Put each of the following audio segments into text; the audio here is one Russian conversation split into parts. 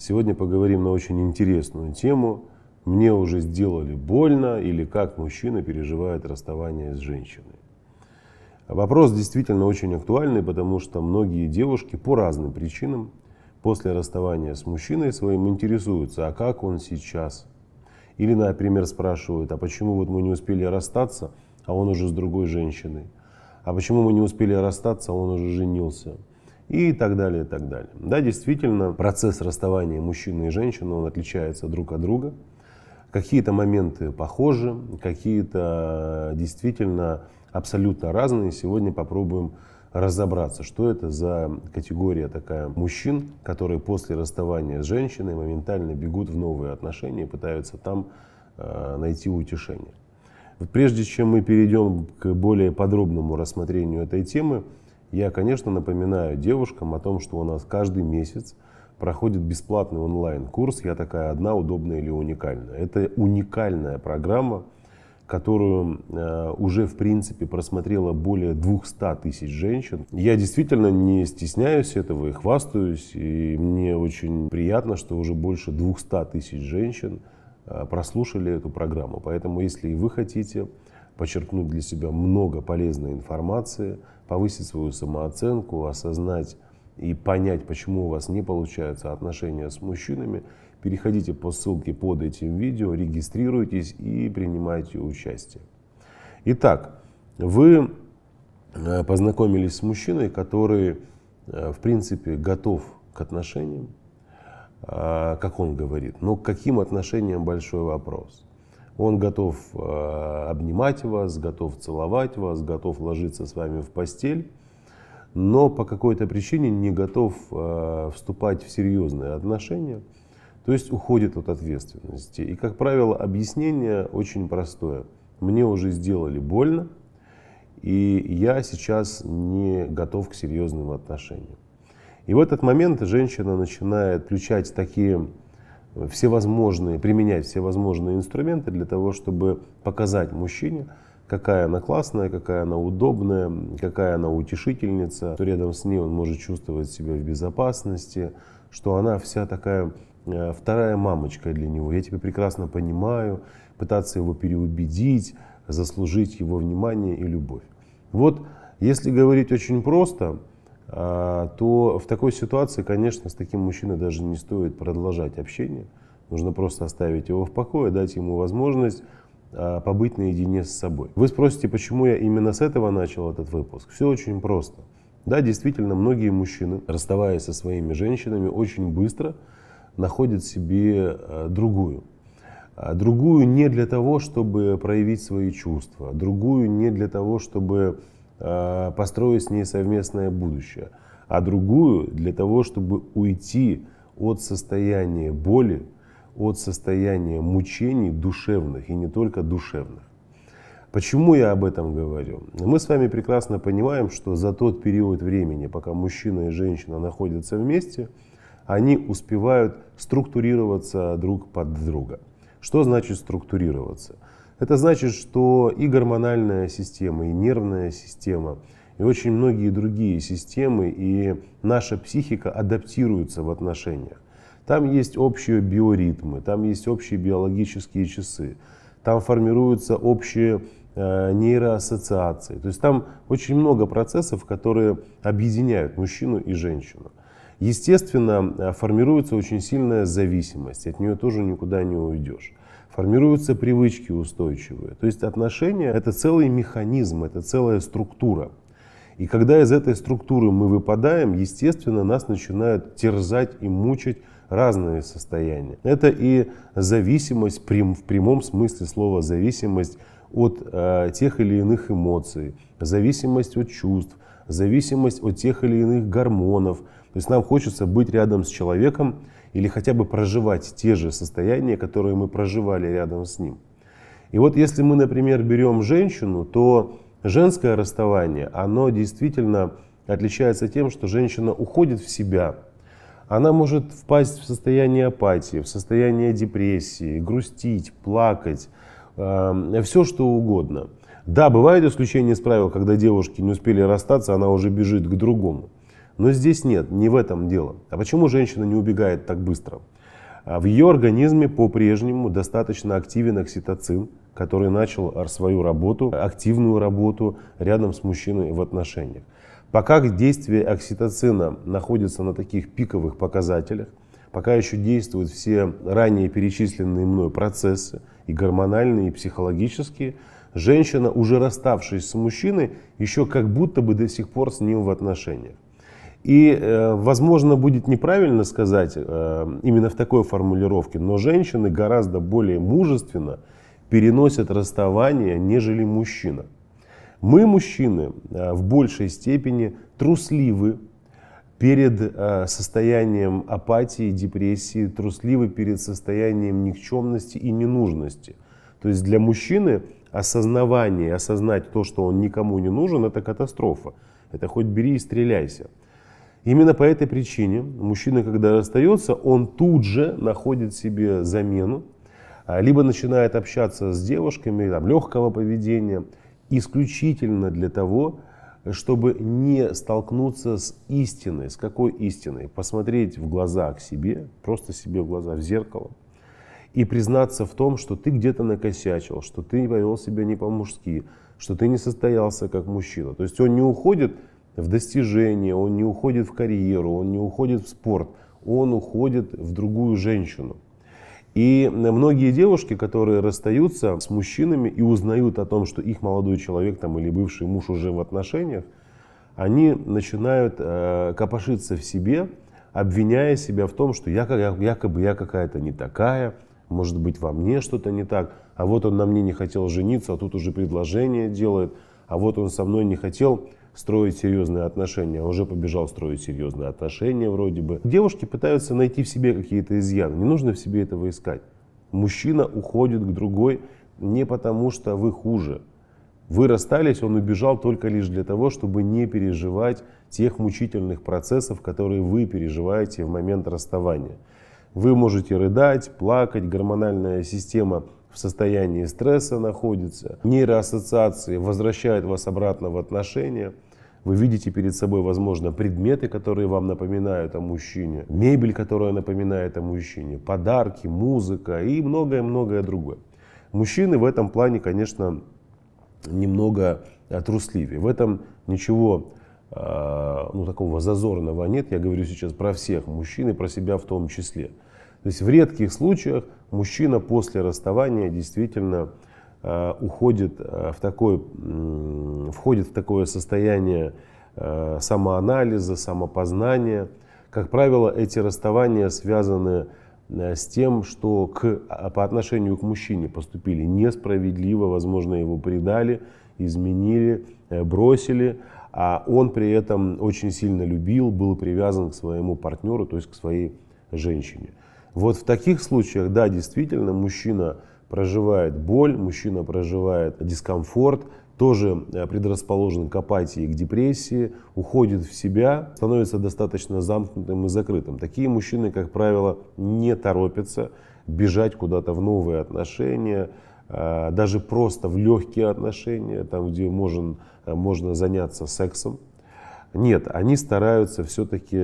Сегодня поговорим на очень интересную тему «Мне уже сделали больно» или «Как мужчина переживает расставание с женщиной». Вопрос действительно очень актуальный, потому что многие девушки по разным причинам после расставания с мужчиной своим интересуются, а как он сейчас? Или, например, спрашивают, а почему вот мы не успели расстаться, а он уже с другой женщиной? А почему мы не успели расстаться, а он уже женился? и так далее, и так далее. Да, действительно, процесс расставания мужчины и женщины, он отличается друг от друга. Какие-то моменты похожи, какие-то э, действительно абсолютно разные. Сегодня попробуем разобраться, что это за категория такая мужчин, которые после расставания с женщиной моментально бегут в новые отношения и пытаются там э, найти утешение. Прежде чем мы перейдем к более подробному рассмотрению этой темы, я, конечно, напоминаю девушкам о том, что у нас каждый месяц проходит бесплатный онлайн-курс «Я такая одна, удобная или уникальная». Это уникальная программа, которую э, уже, в принципе, просмотрело более 200 тысяч женщин. Я действительно не стесняюсь этого и хвастаюсь, и мне очень приятно, что уже больше 200 тысяч женщин э, прослушали эту программу. Поэтому, если и вы хотите почерпнуть для себя много полезной информации – повысить свою самооценку, осознать и понять, почему у вас не получаются отношения с мужчинами, переходите по ссылке под этим видео, регистрируйтесь и принимайте участие. Итак, вы э, познакомились с мужчиной, который, э, в принципе, готов к отношениям, а, как он говорит. Но «Ну, к каким отношениям большой вопрос. Он готов э, обнимать вас, готов целовать вас, готов ложиться с вами в постель, но по какой-то причине не готов э, вступать в серьезные отношения, то есть уходит от ответственности. И, как правило, объяснение очень простое. Мне уже сделали больно, и я сейчас не готов к серьезным отношениям. И в этот момент женщина начинает включать такие всевозможные, применять всевозможные инструменты для того, чтобы показать мужчине, какая она классная, какая она удобная, какая она утешительница, что рядом с ней он может чувствовать себя в безопасности, что она вся такая э, вторая мамочка для него. Я тебя прекрасно понимаю, пытаться его переубедить, заслужить его внимание и любовь. Вот если говорить очень просто, а, то в такой ситуации, конечно, с таким мужчиной даже не стоит продолжать общение. Нужно просто оставить его в покое, дать ему возможность а, побыть наедине с собой. Вы спросите, почему я именно с этого начал этот выпуск? Все очень просто. Да, действительно, многие мужчины, расставаясь со своими женщинами, очень быстро находят себе а, другую. Другую не для того, чтобы проявить свои чувства, другую не для того, чтобы Э, построить с ней совместное будущее, а другую для того, чтобы уйти от состояния боли, от состояния мучений душевных и не только душевных. Почему я об этом говорю? Мы с вами прекрасно понимаем, что за тот период времени, пока мужчина и женщина находятся вместе, они успевают структурироваться друг под друга. Что значит структурироваться? Это значит, что и гормональная система, и нервная система, и очень многие другие системы, и наша психика адаптируются в отношениях. Там есть общие биоритмы, там есть общие биологические часы, там формируются общие э, нейроассоциации. То есть там очень много процессов, которые объединяют мужчину и женщину. Естественно, э, формируется очень сильная зависимость, от нее тоже никуда не уйдешь формируются привычки устойчивые. То есть отношения — это целый механизм, это целая структура. И когда из этой структуры мы выпадаем, естественно, нас начинают терзать и мучить разные состояния. Это и зависимость, прям, в прямом смысле слова зависимость от э, тех или иных эмоций, зависимость от чувств, зависимость от тех или иных гормонов. То есть нам хочется быть рядом с человеком, или хотя бы проживать те же состояния, которые мы проживали рядом с ним. И вот если мы, например, берем женщину, то женское расставание, оно действительно отличается тем, что женщина уходит в себя, она может впасть в состояние апатии, в состояние депрессии, грустить, плакать, э, эм, все что угодно. Да, бывают исключения из правил, когда девушки не успели расстаться, она уже бежит к другому. Но здесь нет, не в этом дело. А почему женщина не убегает так быстро? А в ее организме по-прежнему достаточно активен окситоцин, который начал свою работу, активную работу рядом с мужчиной в отношениях. Пока действие окситоцина находится на таких пиковых показателях, пока еще действуют все ранее перечисленные мной процессы, и гормональные, и психологические, женщина, уже расставшись с мужчиной, еще как будто бы до сих пор с ним в отношениях. И, э, возможно, будет неправильно сказать э, именно в такой формулировке, но женщины гораздо более мужественно переносят расставание, нежели мужчина. Мы, мужчины, э, в большей степени трусливы перед состоянием апатии, депрессии, трусливы перед состоянием никчемности и ненужности. То есть для мужчины осознавание, осознать то, что он никому не нужен, это катастрофа. Это хоть бери и стреляйся. Именно по этой причине мужчина, когда расстается, он тут же находит себе замену, а, либо начинает общаться с девушками там, легкого поведения исключительно для того, чтобы не столкнуться с истиной. С какой истиной? Посмотреть в глаза к себе, просто себе в глаза, в зеркало, и признаться в том, что ты где-то накосячил, что ты повел себя не по-мужски, что ты не состоялся как мужчина. То есть он не уходит в достижение, он не уходит в карьеру, он не уходит в спорт, он уходит в другую женщину. И многие девушки, которые расстаются с мужчинами и узнают о том, что их молодой человек там, или бывший муж уже в отношениях, они начинают э, копошиться в себе, обвиняя себя в том, что я, якобы я какая-то не такая, может быть, во мне что-то не так, а вот он на мне не хотел жениться, а тут уже предложение делает, а вот он со мной не хотел строить серьезные отношения, а уже побежал строить серьезные отношения вроде бы. Девушки пытаются найти в себе какие-то изъяны, не нужно в себе этого искать. Мужчина уходит к другой не потому, что вы хуже. Вы расстались, он убежал только лишь для того, чтобы не переживать тех мучительных процессов, которые вы переживаете в момент расставания. Вы можете рыдать, плакать, гормональная система – в состоянии стресса находится. Нейроассоциации возвращают вас обратно в отношения. Вы видите перед собой, возможно, предметы, которые вам напоминают о мужчине, мебель, которая напоминает о мужчине, подарки, музыка и многое-многое другое. Мужчины в этом плане, конечно, немного э, трусливее. В этом ничего э, ну, такого зазорного нет. Я говорю сейчас про всех мужчин и про себя в том числе. То есть в редких случаях мужчина после расставания действительно э, уходит э, в такое, входит в такое состояние э, самоанализа, самопознания. Как правило, эти расставания связаны с тем, что к, а, по отношению к мужчине поступили несправедливо, возможно, его предали, изменили, бросили, а он при этом очень сильно любил, был привязан к своему партнеру, то есть к своей женщине. Вот в таких случаях, да, действительно, мужчина проживает боль, мужчина проживает дискомфорт, тоже э, предрасположен к апатии, к депрессии, уходит в себя, становится достаточно замкнутым и закрытым. Такие мужчины, как правило, не торопятся бежать куда-то в новые отношения, э, даже просто в легкие отношения, там, где можно, э, можно заняться сексом. Нет, они стараются все-таки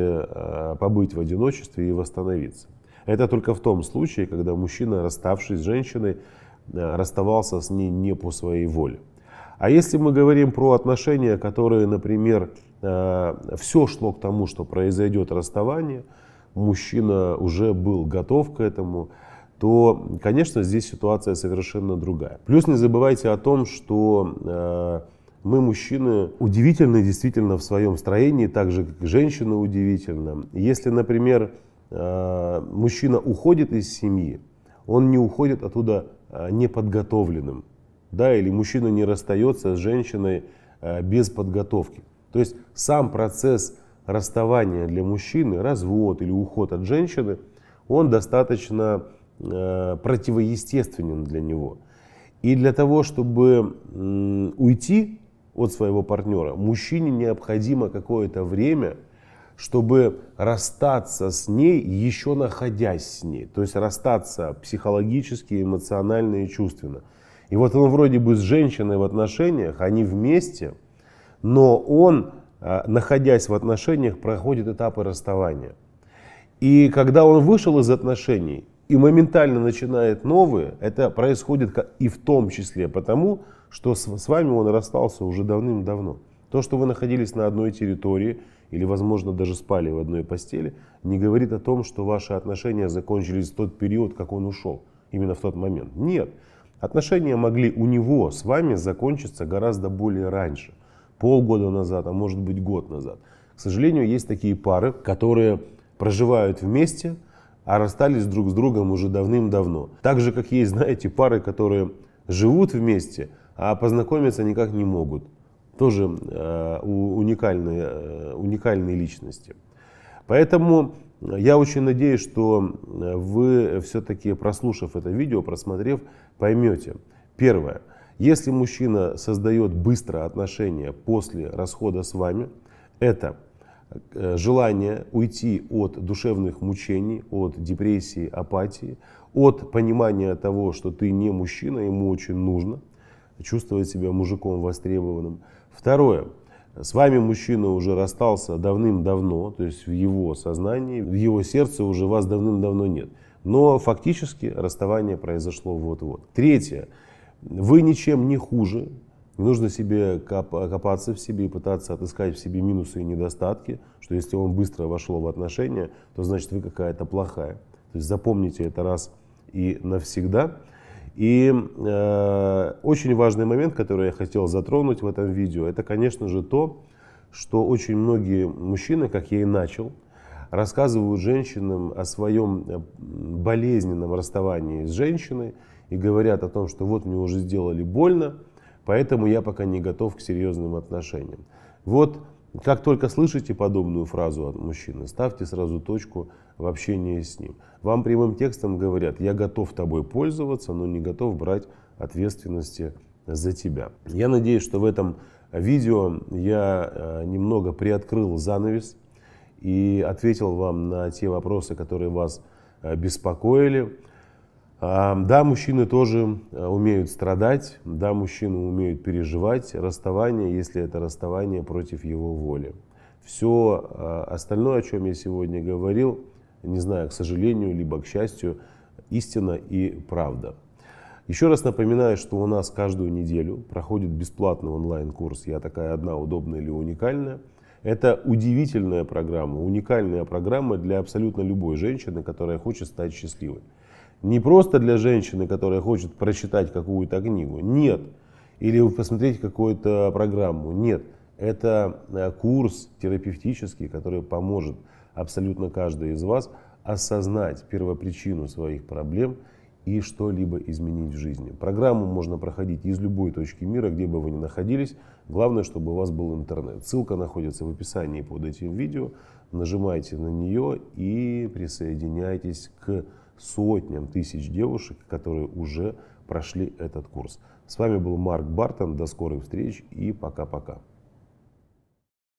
побыть в одиночестве и восстановиться. Это только в том случае, когда мужчина, расставшись с женщиной, э, расставался с ней не по своей воле. А если мы говорим про отношения, которые, например, э, все шло к тому, что произойдет расставание, мужчина уже был готов к этому, то, конечно, здесь ситуация совершенно другая. Плюс не забывайте о том, что э, мы, мужчины, удивительны действительно в своем строении, так же, как и женщины удивительны. Если, например, Э, мужчина уходит из семьи, он не уходит оттуда э, неподготовленным. Да, или мужчина не расстается с женщиной э, без подготовки. То есть сам процесс расставания для мужчины, развод или уход от женщины, он достаточно противоестественен для него. И для того, чтобы уйти от своего партнера, мужчине необходимо какое-то время – чтобы расстаться с ней, еще находясь с ней. То есть расстаться психологически, эмоционально и чувственно. И вот он вроде бы с женщиной в отношениях, они вместе, но он, э, находясь в отношениях, проходит этапы расставания. И когда он вышел из отношений и моментально начинает новые, это происходит и в том числе потому, что с вами он расстался уже давным-давно. То, что вы находились на одной территории, или, возможно, даже спали в одной постели, не говорит о том, что ваши отношения закончились в тот период, как он ушел, именно в тот момент. Нет, отношения могли у него с вами закончиться гораздо более раньше, полгода назад, а может быть год назад. К сожалению, есть такие пары, которые проживают вместе, а расстались друг с другом уже давным-давно. Так же, как есть, знаете, пары, которые живут вместе, а познакомиться никак не могут тоже э, уникальные, э, уникальные личности. Поэтому я очень надеюсь, что э, вы все-таки, прослушав это видео, просмотрев, поймете. Первое. Если мужчина создает быстро отношения после расхода с вами, это э, желание уйти от душевных мучений, от депрессии, апатии, от понимания того, что ты не мужчина, ему очень нужно чувствовать себя мужиком востребованным – Второе. С вами мужчина уже расстался давным-давно, то есть в его сознании, в его сердце уже вас давным-давно нет. Но фактически расставание произошло вот-вот. Третье. Вы ничем не хуже. Не нужно себе копаться в себе и пытаться отыскать в себе минусы и недостатки, что если он быстро вошел в отношения, то значит вы какая-то плохая. То есть запомните это раз и навсегда. И э, очень важный момент, который я хотел затронуть в этом видео, это, конечно же, то, что очень многие мужчины, как я и начал, рассказывают женщинам о своем э, болезненном расставании с женщиной и говорят о том, что вот мне уже сделали больно, поэтому я пока не готов к серьезным отношениям. Вот как только слышите подобную фразу от мужчины, ставьте сразу точку в общении с ним. Вам прямым текстом говорят, я готов тобой пользоваться, но не готов брать ответственности за тебя. Я надеюсь, что в этом видео я э, немного приоткрыл занавес и ответил вам на те вопросы, которые вас э, беспокоили. Да, мужчины тоже э, умеют страдать, да, мужчины умеют переживать расставание, если это расставание против его воли. Все э, остальное, о чем я сегодня говорил, не знаю, к сожалению, либо к счастью, истина и правда. Еще раз напоминаю, что у нас каждую неделю проходит бесплатный онлайн-курс «Я такая одна, удобная или уникальная». Это удивительная программа, уникальная программа для абсолютно любой женщины, которая хочет стать счастливой. Не просто для женщины, которая хочет прочитать какую-то книгу. Нет. Или посмотреть какую-то программу. Нет. Это э, курс терапевтический, который поможет абсолютно каждой из вас осознать первопричину своих проблем и что-либо изменить в жизни. Программу можно проходить из любой точки мира, где бы вы ни находились. Главное, чтобы у вас был интернет. Ссылка находится в описании под этим видео. Нажимайте на нее и присоединяйтесь к сотням тысяч девушек, которые уже прошли этот курс. С вами был Марк Бартон. До скорых встреч и пока-пока.